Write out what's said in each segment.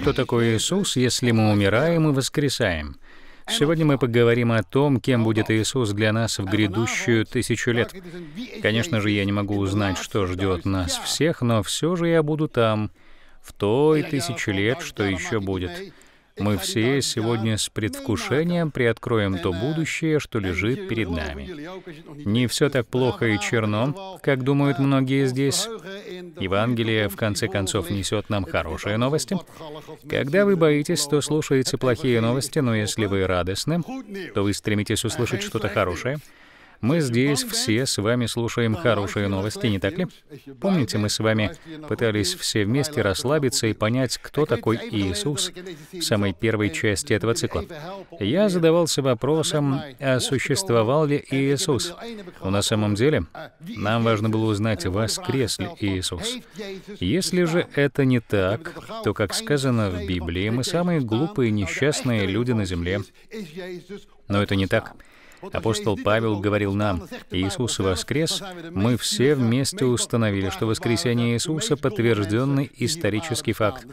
кто такой Иисус, если мы умираем и воскресаем. Сегодня мы поговорим о том, кем будет Иисус для нас в грядущую тысячу лет. Конечно же, я не могу узнать, что ждет нас всех, но все же я буду там, в той тысячи лет, что еще будет. Мы все сегодня с предвкушением приоткроем то будущее, что лежит перед нами. Не все так плохо и черно, как думают многие здесь. Евангелие, в конце концов, несет нам хорошие новости. Когда вы боитесь, то слушаете плохие новости, но если вы радостны, то вы стремитесь услышать что-то хорошее. Мы здесь все с вами слушаем хорошие новости, не так ли? Помните, мы с вами пытались все вместе расслабиться и понять, кто такой Иисус в самой первой части этого цикла. Я задавался вопросом, а существовал ли Иисус? Но на самом деле нам важно было узнать, воскрес ли Иисус. Если же это не так, то, как сказано в Библии, мы самые глупые и несчастные люди на земле. Но это не так. Апостол Павел говорил нам, «Иисус воскрес, мы все вместе установили, что воскресение Иисуса — подтвержденный исторический факт.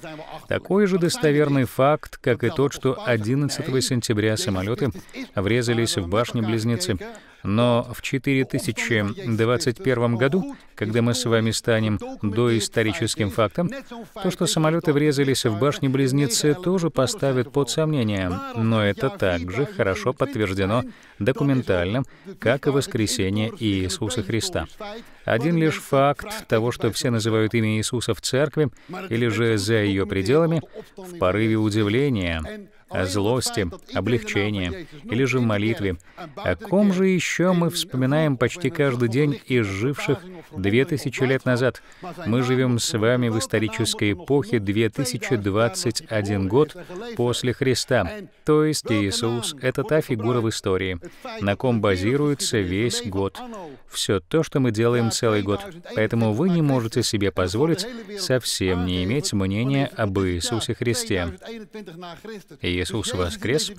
Такой же достоверный факт, как и тот, что 11 сентября самолеты врезались в башни-близнецы. Но в 4021 году, когда мы с вами станем доисторическим фактом, то, что самолеты врезались в башни-близнецы, тоже поставят под сомнение. Но это также хорошо подтверждено документально, как и воскресение Иисуса Христа. Один лишь факт того, что все называют имя Иисуса в церкви или же за ее пределами, в порыве удивления о злости, облегчении или же в молитве, о ком же еще мы вспоминаем почти каждый день из живших тысячи лет назад. Мы живем с вами в исторической эпохе 2021 год после Христа, то есть Иисус — это та фигура в истории, на ком базируется весь год, все то, что мы делаем целый год. Поэтому вы не можете себе позволить совсем не иметь мнения об Иисусе Христе. И Иисус воскрес,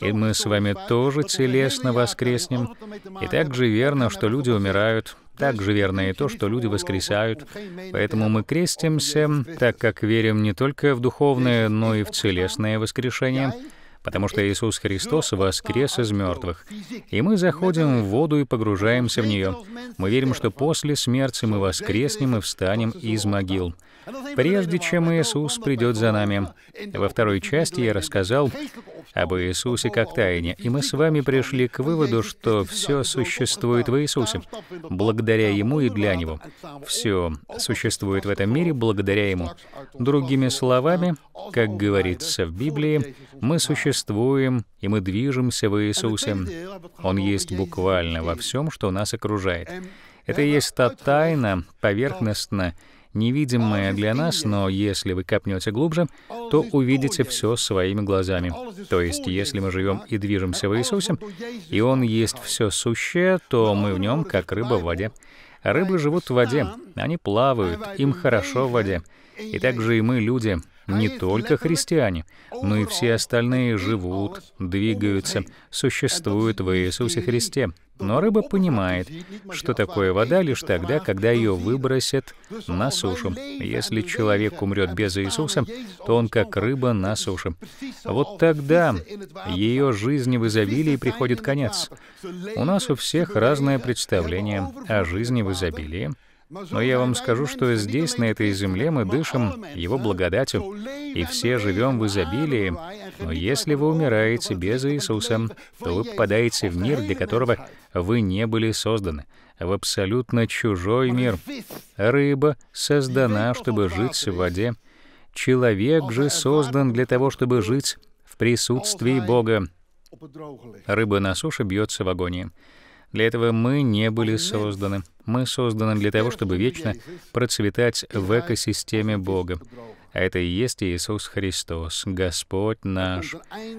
и мы с вами тоже телесно воскреснем. И так же верно, что люди умирают, так же верно и то, что люди воскресают. Поэтому мы крестимся, так как верим не только в духовное, но и в телесное воскрешение потому что Иисус Христос воскрес из мертвых. И мы заходим в воду и погружаемся в нее. Мы верим, что после смерти мы воскреснем и встанем из могил прежде чем Иисус придет за нами. Во второй части я рассказал об Иисусе как тайне, и мы с вами пришли к выводу, что все существует в Иисусе, благодаря Ему и для Него. Все существует в этом мире благодаря Ему. Другими словами, как говорится в Библии, мы существуем и мы движемся в Иисусе. Он есть буквально во всем, что нас окружает. Это и есть та тайна, поверхностно, невидимое для нас, но если вы копнете глубже, то увидите все своими глазами. То есть, если мы живем и движемся в Иисусе, и Он есть все сущее, то мы в Нем, как рыба в воде. Рыбы живут в воде, они плавают, им хорошо в воде. И также и мы, люди, не только христиане, но и все остальные живут, двигаются, существуют в Иисусе Христе. Но рыба понимает, что такое вода лишь тогда, когда ее выбросят на сушу. Если человек умрет без Иисуса, то он как рыба на суше. Вот тогда ее жизни в изобилии приходит конец. У нас у всех разное представление о жизни в изобилии. Но я вам скажу, что здесь, на этой земле, мы дышим Его благодатью, и все живем в изобилии. Но если вы умираете без Иисуса, то вы попадаете в мир, для которого вы не были созданы, в абсолютно чужой мир. Рыба создана, чтобы жить в воде. Человек же создан для того, чтобы жить в присутствии Бога. Рыба на суше бьется в агонии. Для этого мы не были созданы. Мы созданы для того, чтобы вечно процветать в экосистеме Бога. А это и есть Иисус Христос, Господь наш.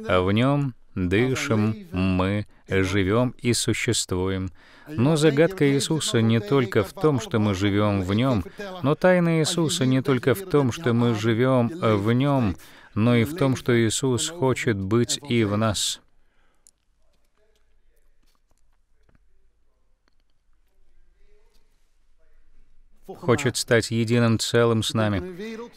А в Нем дышим, мы живем и существуем. Но загадка Иисуса не только в том, что мы живем в Нем, но тайна Иисуса не только в том, что мы живем в Нем, но и в том, что Иисус хочет быть и в нас. хочет стать единым целым с нами.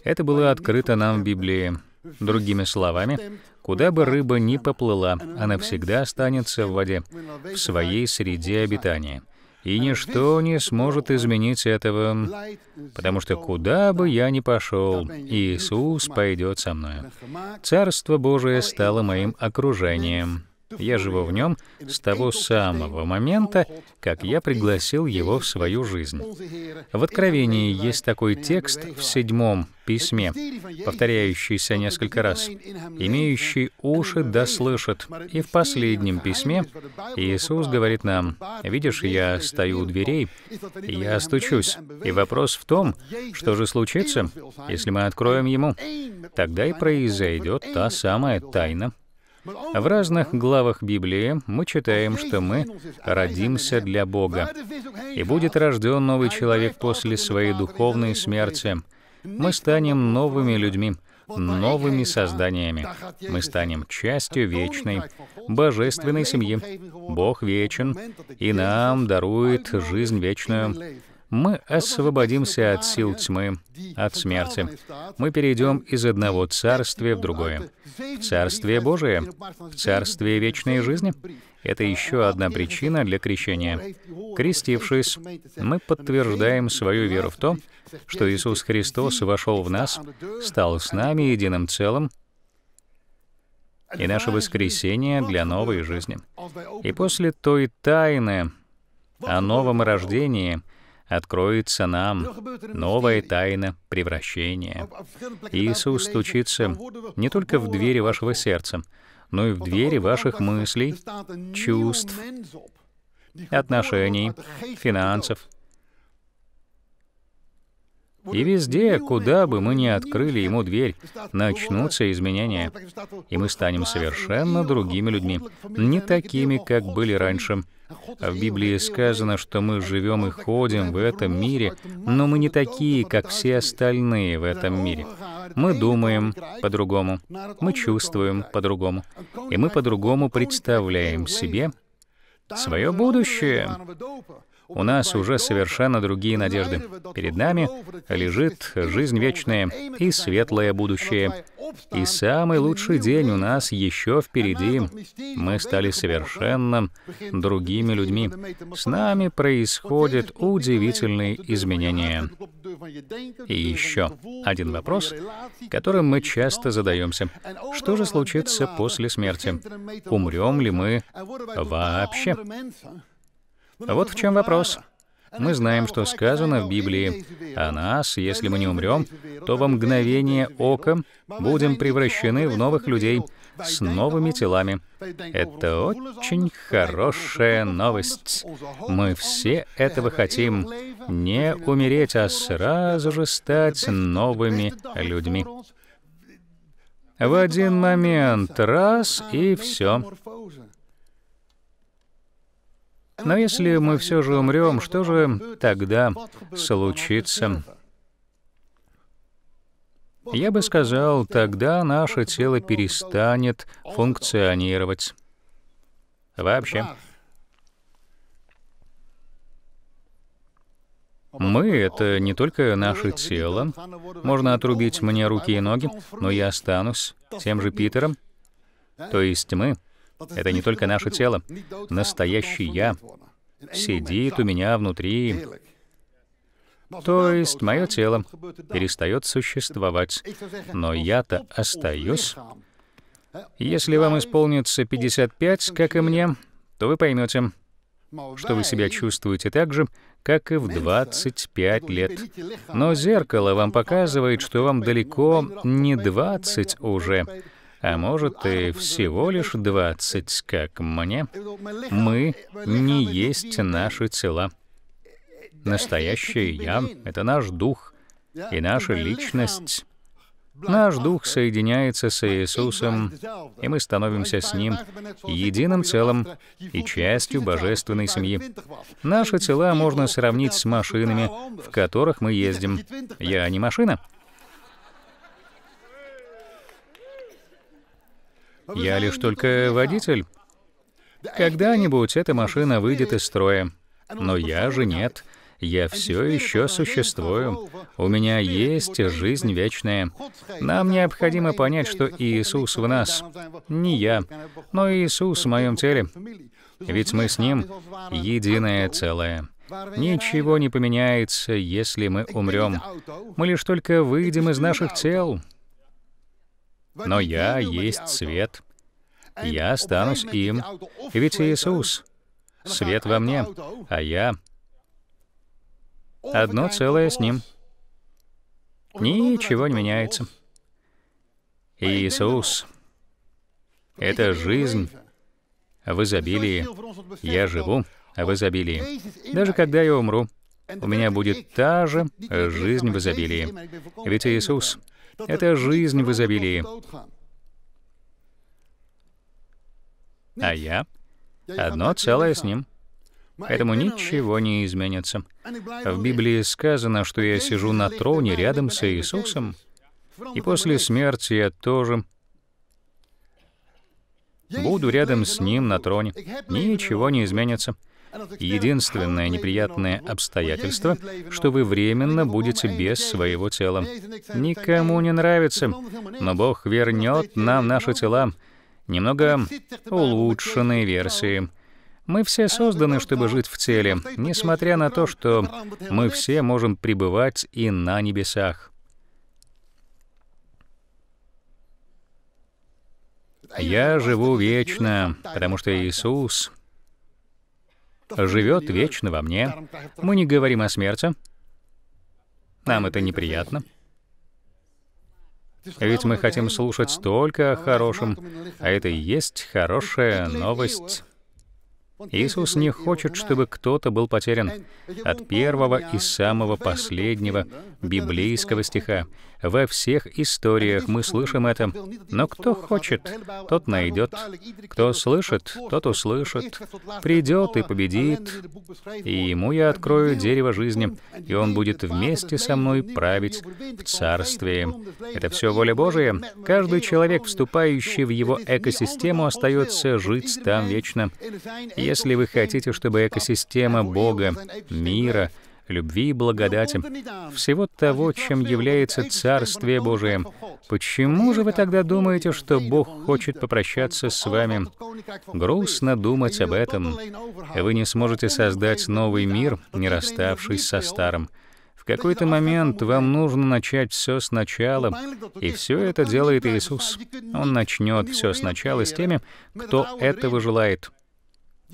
Это было открыто нам в Библии. Другими словами, куда бы рыба ни поплыла, она всегда останется в воде, в своей среде обитания. И ничто не сможет изменить этого, потому что куда бы я ни пошел, Иисус пойдет со мной. Царство Божие стало моим окружением. Я живу в нем с того самого момента, как я пригласил его в свою жизнь. В Откровении есть такой текст в седьмом письме, повторяющийся несколько раз. «Имеющий уши да слышит». И в последнем письме Иисус говорит нам, «Видишь, я стою у дверей, я стучусь». И вопрос в том, что же случится, если мы откроем Ему? Тогда и произойдет та самая тайна, в разных главах Библии мы читаем, что мы родимся для Бога, и будет рожден новый человек после своей духовной смерти. Мы станем новыми людьми, новыми созданиями. Мы станем частью вечной, божественной семьи. Бог вечен, и нам дарует жизнь вечную мы освободимся от сил тьмы, от смерти. Мы перейдем из одного царствия в другое. В Царствие Божие, в Царствие вечной жизни. Это еще одна причина для крещения. Крестившись, мы подтверждаем свою веру в то, что Иисус Христос вошел в нас, стал с нами единым целым, и наше воскресение для новой жизни. И после той тайны о новом рождении — откроется нам новая тайна превращения. Иисус стучится не только в двери вашего сердца, но и в двери ваших мыслей, чувств, отношений, финансов, и везде, куда бы мы ни открыли ему дверь, начнутся изменения, и мы станем совершенно другими людьми, не такими, как были раньше. В Библии сказано, что мы живем и ходим в этом мире, но мы не такие, как все остальные в этом мире. Мы думаем по-другому, мы чувствуем по-другому, и мы по-другому представляем себе свое будущее у нас уже совершенно другие надежды. Перед нами лежит жизнь вечная и светлое будущее. И самый лучший день у нас еще впереди. Мы стали совершенно другими людьми. С нами происходят удивительные изменения. И еще один вопрос, которым мы часто задаемся. Что же случится после смерти? Умрем ли мы вообще? А вот в чем вопрос. Мы знаем, что сказано в Библии о а нас, если мы не умрем, то во мгновение ока будем превращены в новых людей с новыми телами. Это очень хорошая новость. Мы все этого хотим. Не умереть, а сразу же стать новыми людьми. В один момент раз и все. Но если мы все же умрем, что же тогда случится? Я бы сказал, тогда наше тело перестанет функционировать. Вообще. Мы — это не только наше тело. Можно отрубить мне руки и ноги, но я останусь тем же Питером. То есть мы — это не только наше тело. Настоящий я сидит у меня внутри. То есть мое тело перестает существовать, но я-то остаюсь. Если вам исполнится 55, как и мне, то вы поймете, что вы себя чувствуете так же, как и в 25 лет. Но зеркало вам показывает, что вам далеко не 20 уже, а может и всего лишь двадцать, как мне, мы не есть наши тела. Настоящее «Я» — это наш дух и наша личность. Наш дух соединяется с Иисусом, и мы становимся с Ним единым целым и частью божественной семьи. Наши тела можно сравнить с машинами, в которых мы ездим. Я не машина, Я лишь только водитель. Когда-нибудь эта машина выйдет из строя. Но я же нет. Я все еще существую. У меня есть жизнь вечная. Нам необходимо понять, что Иисус в нас. Не я, но Иисус в моем теле. Ведь мы с Ним единое целое. Ничего не поменяется, если мы умрем. Мы лишь только выйдем из наших тел но я есть свет, я останусь им, ведь Иисус — свет во мне, а я — одно целое с Ним. Ничего не меняется. Иисус — это жизнь в изобилии. Я живу в изобилии. Даже когда я умру, у меня будет та же жизнь в изобилии. Ведь Иисус это жизнь в изобилии. А я одно целое с ним. Поэтому ничего не изменится. В Библии сказано, что я сижу на троне рядом с Иисусом, и после смерти я тоже буду рядом с Ним на троне. Ничего не изменится. Единственное неприятное обстоятельство, что вы временно будете без своего тела. Никому не нравится, но Бог вернет нам наши тела, немного улучшенные версии. Мы все созданы, чтобы жить в теле, несмотря на то, что мы все можем пребывать и на небесах. Я живу вечно, потому что Иисус живет вечно во мне. Мы не говорим о смерти. Нам это неприятно. Ведь мы хотим слушать только о хорошем, а это и есть хорошая новость. Иисус не хочет, чтобы кто-то был потерян от первого и самого последнего библейского стиха. Во всех историях мы слышим это. Но кто хочет, тот найдет. Кто слышит, тот услышит. Придет и победит. И ему я открою дерево жизни, и он будет вместе со мной править в царстве. Это все воля Божия. Каждый человек, вступающий в его экосистему, остается жить там вечно. Если вы хотите, чтобы экосистема Бога, мира, любви и благодати, всего того, чем является Царствие Божие. Почему же вы тогда думаете, что Бог хочет попрощаться с вами? Грустно думать об этом. Вы не сможете создать новый мир, не расставшись со старым В какой-то момент вам нужно начать все сначала, и все это делает Иисус. Он начнет все сначала с теми, кто этого желает.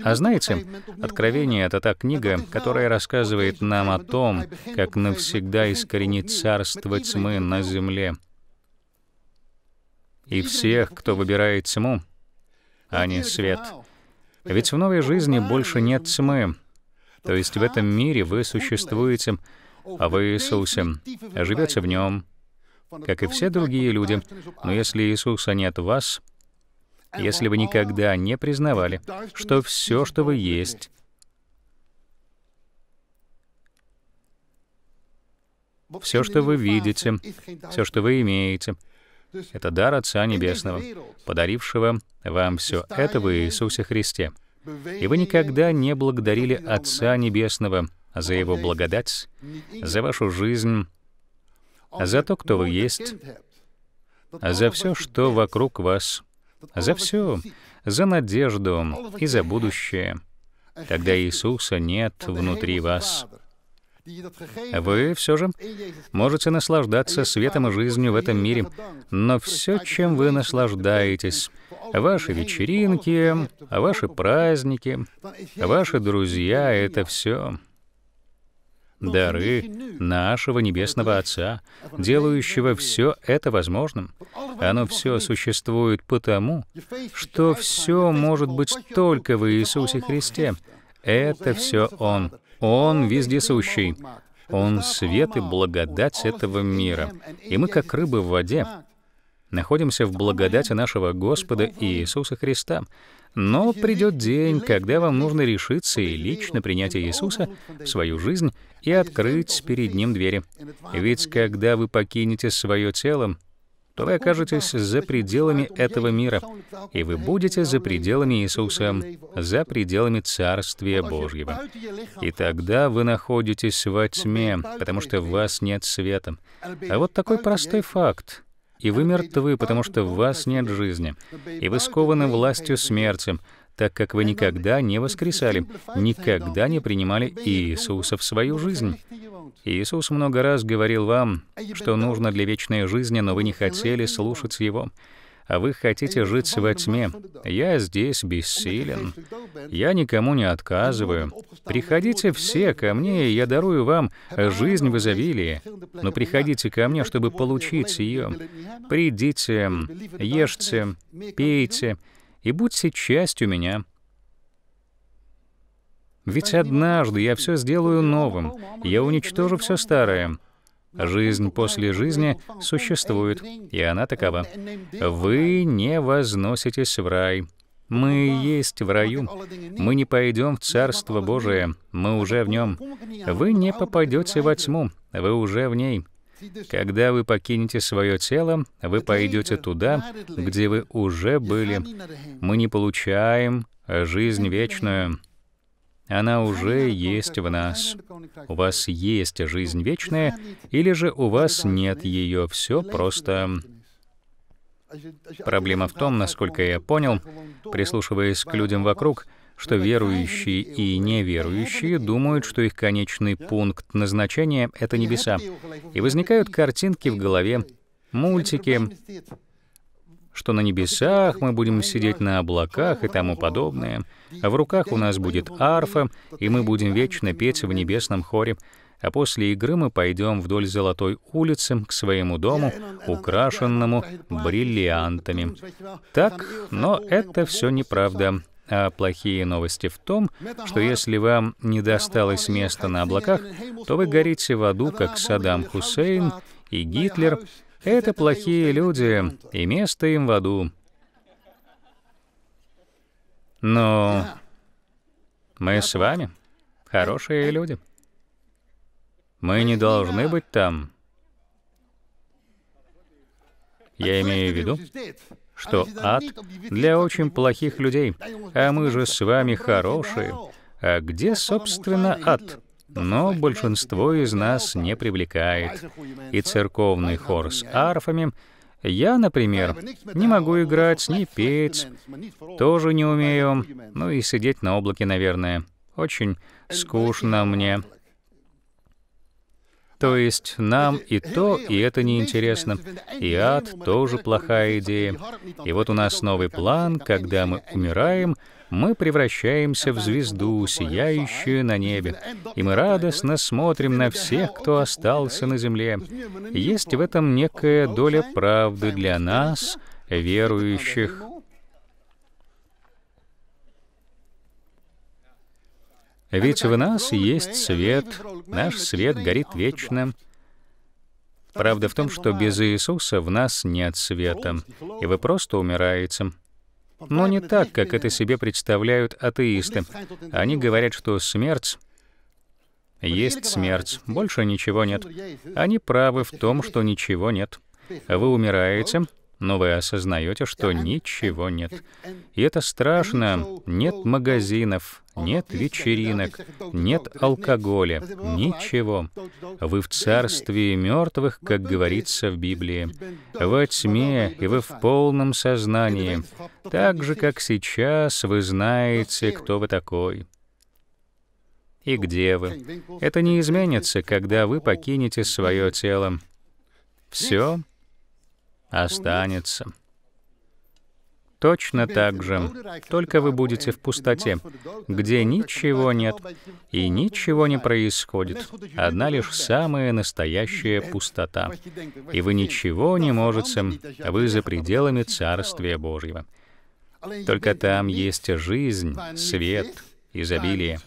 А знаете, Откровение — это та книга, которая рассказывает нам о том, как навсегда искоренить царство тьмы на земле. И всех, кто выбирает тьму, а не свет. Ведь в новой жизни больше нет тьмы. То есть в этом мире вы существуете, а вы Иисусе, а живете в нем, как и все другие люди. Но если Иисуса нет в вас — если вы никогда не признавали, что все, что вы есть, все, что вы видите, все, что вы имеете, это дар Отца Небесного, подарившего вам все это в Иисусе Христе. И вы никогда не благодарили Отца Небесного за Его благодать, за вашу жизнь, за то, кто вы есть, за все, что вокруг вас — за все, за надежду и за будущее. Тогда Иисуса нет внутри вас. Вы все же можете наслаждаться светом и жизнью в этом мире, но все, чем вы наслаждаетесь, ваши вечеринки, ваши праздники, ваши друзья — это все — дары нашего Небесного Отца, делающего все это возможным. Оно все существует потому, что все может быть только в Иисусе Христе. Это все Он. Он вездесущий. Он свет и благодать этого мира. И мы, как рыбы в воде, находимся в благодати нашего Господа Иисуса Христа, но придет день, когда вам нужно решиться и лично принять Иисуса в свою жизнь и открыть перед Ним двери. Ведь когда вы покинете свое тело, то вы окажетесь за пределами этого мира, и вы будете за пределами Иисуса, за пределами Царствия Божьего. И тогда вы находитесь во тьме, потому что в вас нет света. А вот такой простой факт и вы мертвы, потому что в вас нет жизни. И вы скованы властью смерти, так как вы никогда не воскресали, никогда не принимали Иисуса в свою жизнь. Иисус много раз говорил вам, что нужно для вечной жизни, но вы не хотели слушать Его а вы хотите жить во тьме. Я здесь бессилен. Я никому не отказываю. Приходите все ко мне, и я дарую вам жизнь в изобилии. Но приходите ко мне, чтобы получить ее. Придите, ешьте, пейте и будьте частью меня. Ведь однажды я все сделаю новым, я уничтожу все старое. Жизнь после жизни существует, и она такова. Вы не возноситесь в рай. Мы есть в раю. Мы не пойдем в Царство Божие. Мы уже в нем. Вы не попадете во тьму. Вы уже в ней. Когда вы покинете свое тело, вы пойдете туда, где вы уже были. Мы не получаем жизнь вечную она уже есть в нас. У вас есть жизнь вечная, или же у вас нет ее, все просто... Проблема в том, насколько я понял, прислушиваясь к людям вокруг, что верующие и неверующие думают, что их конечный пункт назначения — это небеса. И возникают картинки в голове, мультики, что на небесах мы будем сидеть на облаках и тому подобное, а в руках у нас будет арфа, и мы будем вечно петь в небесном хоре, а после игры мы пойдем вдоль Золотой улицы к своему дому, украшенному бриллиантами. Так, но это все неправда. А плохие новости в том, что если вам не досталось места на облаках, то вы горите в аду, как Саддам Хусейн и Гитлер, это плохие люди, и место им в аду. Но мы с вами хорошие люди. Мы не должны быть там. Я имею в виду, что ад для очень плохих людей, а мы же с вами хорошие. А где, собственно, ад? но большинство из нас не привлекает. И церковный хор с арфами я, например, не могу играть, не петь, тоже не умею, ну и сидеть на облаке, наверное. Очень скучно мне. То есть нам и то, и это неинтересно. И ад тоже плохая идея. И вот у нас новый план, когда мы умираем, мы превращаемся в звезду, сияющую на небе, и мы радостно смотрим на всех, кто остался на земле. Есть в этом некая доля правды для нас, верующих. Ведь в нас есть свет, наш свет горит вечно. Правда в том, что без Иисуса в нас нет света, и вы просто умираете. Но не так, как это себе представляют атеисты. Они говорят, что смерть есть смерть, больше ничего нет. Они правы в том, что ничего нет. Вы умираете, но вы осознаете, что ничего нет. И это страшно. Нет магазинов, нет вечеринок, нет алкоголя, ничего. Вы в царстве мертвых, как говорится в Библии. Во тьме, и вы в полном сознании. Так же, как сейчас, вы знаете, кто вы такой и где вы. Это не изменится, когда вы покинете свое тело. Все останется. Точно так же, только вы будете в пустоте, где ничего нет и ничего не происходит, одна лишь самая настоящая пустота. И вы ничего не можете, вы за пределами Царствия Божьего. Только там есть жизнь, свет, изобилие.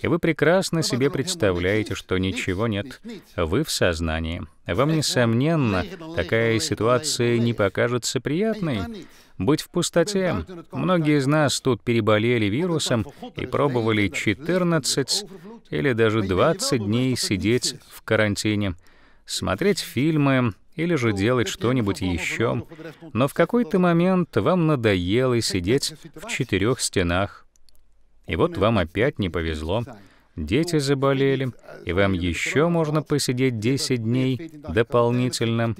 И вы прекрасно себе представляете, что ничего нет. Вы в сознании. Вам, несомненно, такая ситуация не покажется приятной. Быть в пустоте. Многие из нас тут переболели вирусом и пробовали 14 или даже 20 дней сидеть в карантине, смотреть фильмы, или же делать что-нибудь еще. Но в какой-то момент вам надоело сидеть в четырех стенах и вот вам опять не повезло, дети заболели, и вам еще можно посидеть 10 дней дополнительно.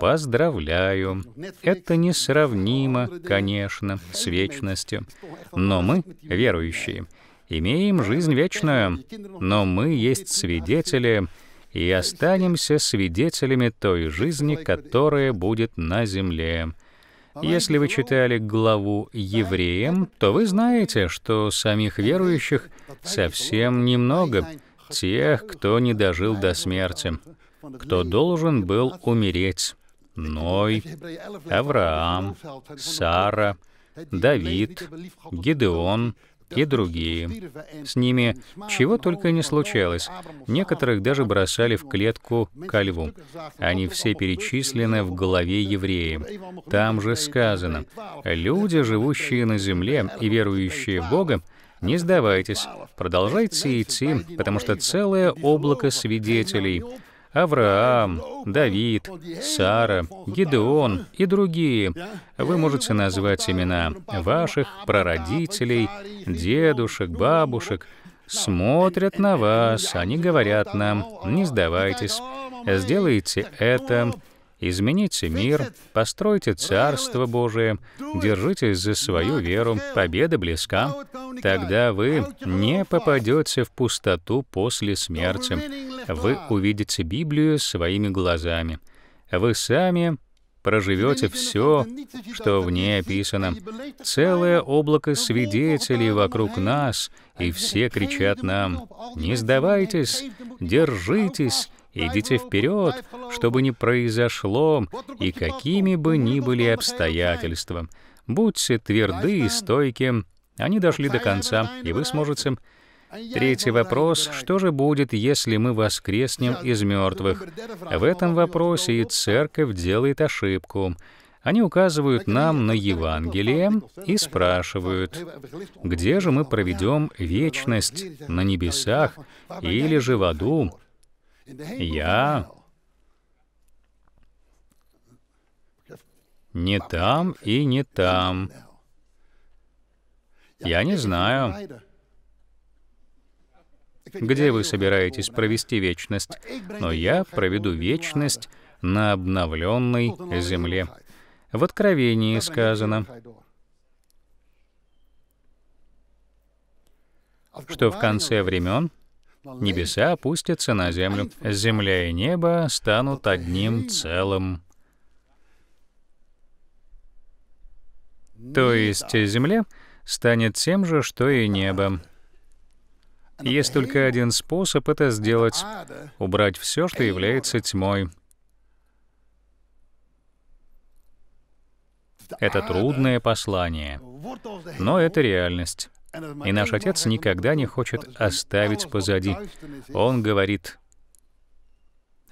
Поздравляю. Это несравнимо, конечно, с вечностью. Но мы, верующие, имеем жизнь вечную, но мы есть свидетели и останемся свидетелями той жизни, которая будет на земле. Если вы читали главу «Евреям», то вы знаете, что самих верующих совсем немного, тех, кто не дожил до смерти, кто должен был умереть. Ной, Авраам, Сара, Давид, Гедеон, и другие. С ними чего только не случалось. Некоторых даже бросали в клетку ко льву. Они все перечислены в голове евреям. Там же сказано, «Люди, живущие на земле и верующие в Бога, не сдавайтесь, продолжайте идти, потому что целое облако свидетелей — Авраам, Давид, Сара, Гидеон и другие. Вы можете назвать имена ваших прародителей, дедушек, бабушек. Смотрят на вас, они говорят нам, не сдавайтесь, сделайте это, измените мир, постройте Царство Божие, держитесь за свою веру, победа близка. Тогда вы не попадете в пустоту после смерти. Вы увидите Библию своими глазами. Вы сами проживете все, что в ней описано. Целое облако свидетелей вокруг нас, и все кричат нам, «Не сдавайтесь, держитесь, идите вперед, чтобы не произошло, и какими бы ни были обстоятельства. Будьте тверды и стойки». Они дошли до конца, и вы сможете Третий вопрос, что же будет, если мы воскреснем из мертвых? В этом вопросе и церковь делает ошибку. Они указывают нам на Евангелие и спрашивают, где же мы проведем вечность, на небесах или же в аду? Я не там и не там. Я не знаю где вы собираетесь провести вечность, но я проведу вечность на обновленной земле. В Откровении сказано, что в конце времен небеса опустятся на землю, земля и небо станут одним целым. То есть земля станет тем же, что и небо. Есть только один способ это сделать — убрать все, что является тьмой. Это трудное послание, но это реальность. И наш Отец никогда не хочет оставить позади. Он говорит,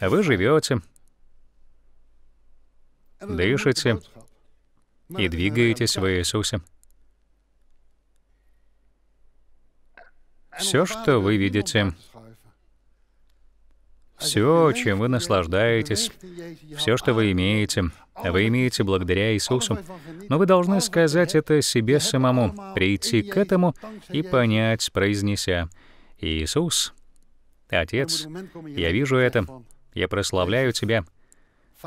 вы живете, дышите и двигаетесь в Иисусе. Все, что вы видите, все, чем вы наслаждаетесь, все, что вы имеете, вы имеете благодаря Иисусу. Но вы должны сказать это себе самому, прийти к этому и понять, произнеся, «Иисус, Отец, я вижу это, я прославляю Тебя,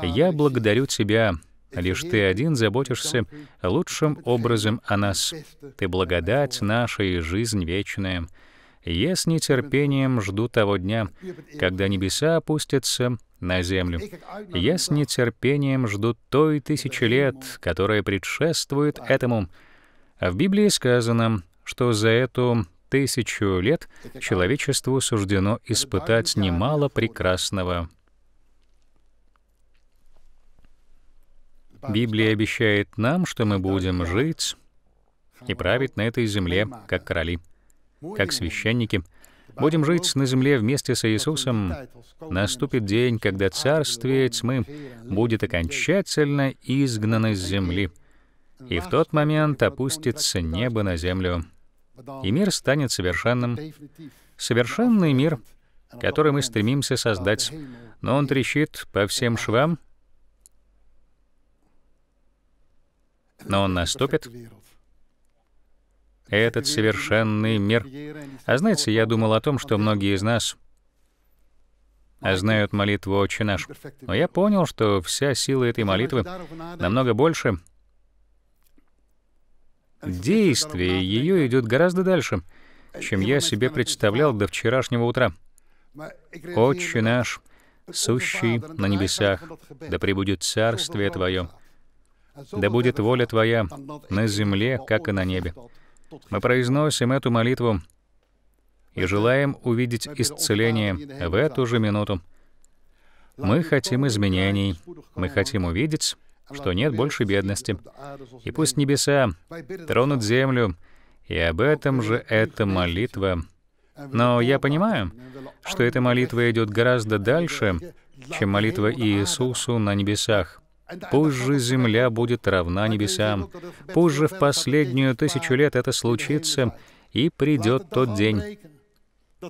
я благодарю Тебя, лишь Ты один заботишься лучшим образом о нас, Ты благодать наша и жизнь вечная». Я с нетерпением жду того дня, когда небеса опустятся на землю. Я с нетерпением жду той тысячи лет, которая предшествует этому. А в Библии сказано, что за эту тысячу лет человечеству суждено испытать немало прекрасного. Библия обещает нам, что мы будем жить и править на этой земле, как короли как священники, будем жить на земле вместе с Иисусом, наступит день, когда царствие тьмы будет окончательно изгнано с земли, и в тот момент опустится небо на землю, и мир станет совершенным. Совершенный мир, который мы стремимся создать, но он трещит по всем швам, но он наступит, этот совершенный мир. А знаете, я думал о том, что многие из нас знают молитву «Отче наш». Но я понял, что вся сила этой молитвы намного больше. Действие ее идет гораздо дальше, чем я себе представлял до вчерашнего утра. «Отче наш, сущий на небесах, да пребудет царствие Твое, да будет воля Твоя на земле, как и на небе». Мы произносим эту молитву и желаем увидеть исцеление в эту же минуту. Мы хотим изменений, мы хотим увидеть, что нет больше бедности. А и пусть небеса тронут землю, и об этом же эта молитва. Но я понимаю, что эта молитва идет гораздо дальше, чем молитва Иисусу на небесах. Пусть же земля будет равна небесам. Пусть же в последнюю тысячу лет это случится, и придет тот день.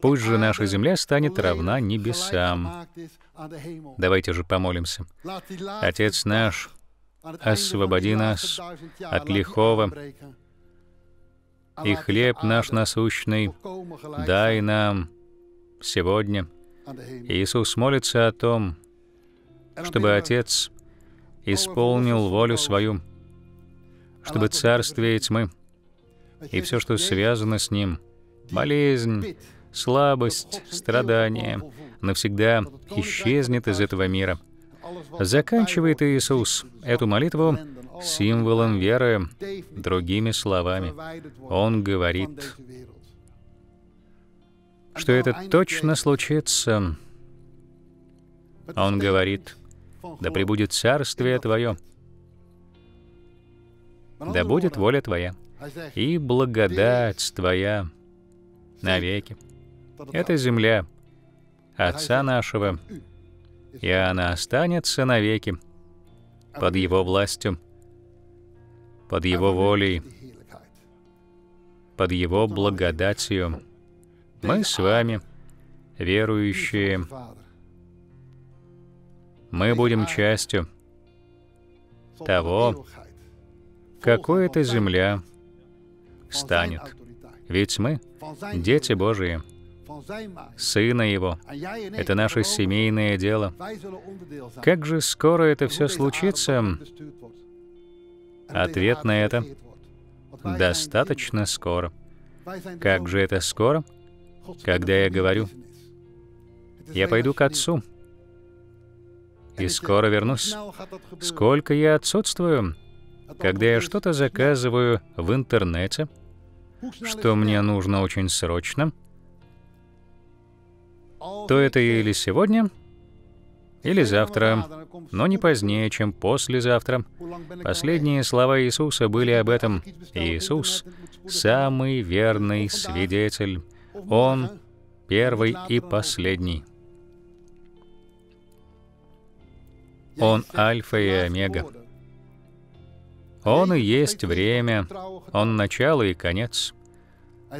Пусть же наша земля станет равна небесам. Давайте же помолимся. Отец наш, освободи нас от лихого, и хлеб наш насущный дай нам сегодня. Иисус молится о том, чтобы Отец исполнил волю свою, чтобы царствие и тьмы и все, что связано с ним, болезнь, слабость, страдания, навсегда исчезнет из этого мира. Заканчивает Иисус эту молитву символом веры, другими словами. Он говорит, что это точно случится. Он говорит, да пребудет царствие Твое, да будет воля Твоя, и благодать Твоя навеки. Эта земля Отца нашего, и она останется навеки под Его властью, под Его волей, под Его благодатью. Мы с вами, верующие мы будем частью того, какой эта земля станет. Ведь мы — дети Божии, Сына Его. Это наше семейное дело. Как же скоро это все случится? Ответ на это — достаточно скоро. Как же это скоро? Когда я говорю, я пойду к Отцу, и скоро вернусь. Сколько я отсутствую, когда я что-то заказываю в интернете, что мне нужно очень срочно, то это или сегодня, или завтра, но не позднее, чем послезавтра. Последние слова Иисуса были об этом. Иисус — самый верный свидетель. Он — первый и последний. Он альфа и омега. Он и есть время, он начало и конец.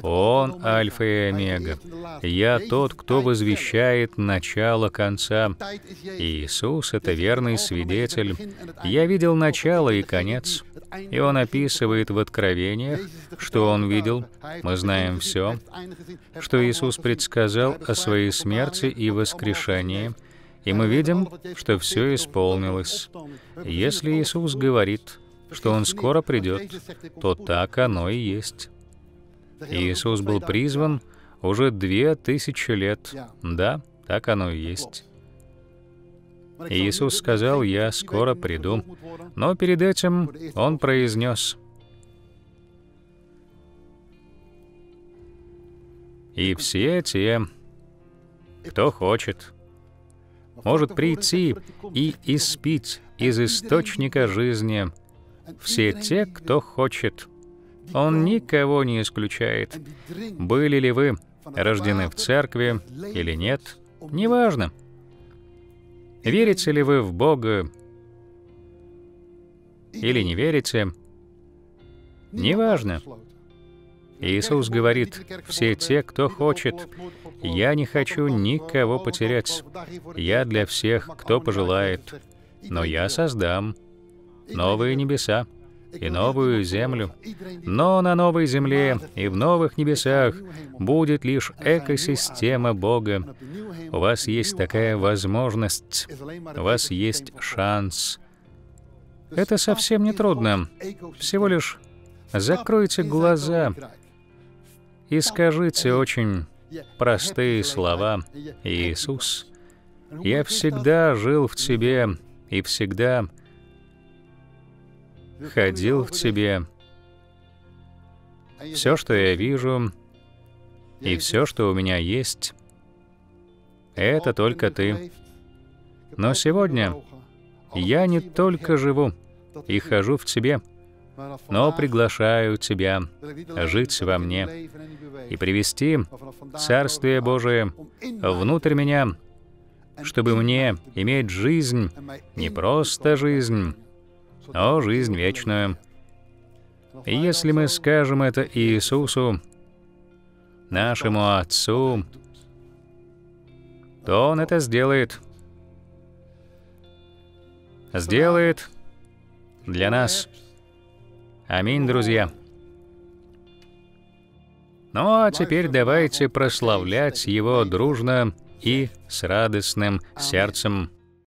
Он альфа и омега. Я тот, кто возвещает начало конца. Иисус — это верный свидетель. Я видел начало и конец. И он описывает в Откровениях, что он видел, мы знаем все, что Иисус предсказал о своей смерти и воскрешении — и мы видим, что все исполнилось. Если Иисус говорит, что Он скоро придет, то так оно и есть. Иисус был призван уже две тысячи лет. Да, так оно и есть. Иисус сказал, «Я скоро приду». Но перед этим Он произнес, «И все те, кто хочет, может прийти и испить из источника жизни все те, кто хочет. Он никого не исключает. Были ли вы рождены в церкви или нет, неважно. Верите ли вы в Бога или не верите, неважно. Иисус говорит, «Все те, кто хочет, я не хочу никого потерять. Я для всех, кто пожелает. Но я создам новые небеса и новую землю. Но на новой земле и в новых небесах будет лишь экосистема Бога. У вас есть такая возможность, у вас есть шанс. Это совсем не трудно. Всего лишь закройте глаза и скажите очень простые слова «Иисус, я всегда жил в Тебе и всегда ходил в Тебе. Все, что я вижу, и все, что у меня есть, это только Ты. Но сегодня я не только живу и хожу в Тебе, но приглашаю тебя жить во мне и привести Царствие Божие внутрь меня, чтобы мне иметь жизнь, не просто жизнь, но жизнь вечную. И если мы скажем это Иисусу, нашему Отцу, то Он это сделает. Сделает для нас. Аминь, друзья. Ну а теперь давайте прославлять Его дружно и с радостным сердцем.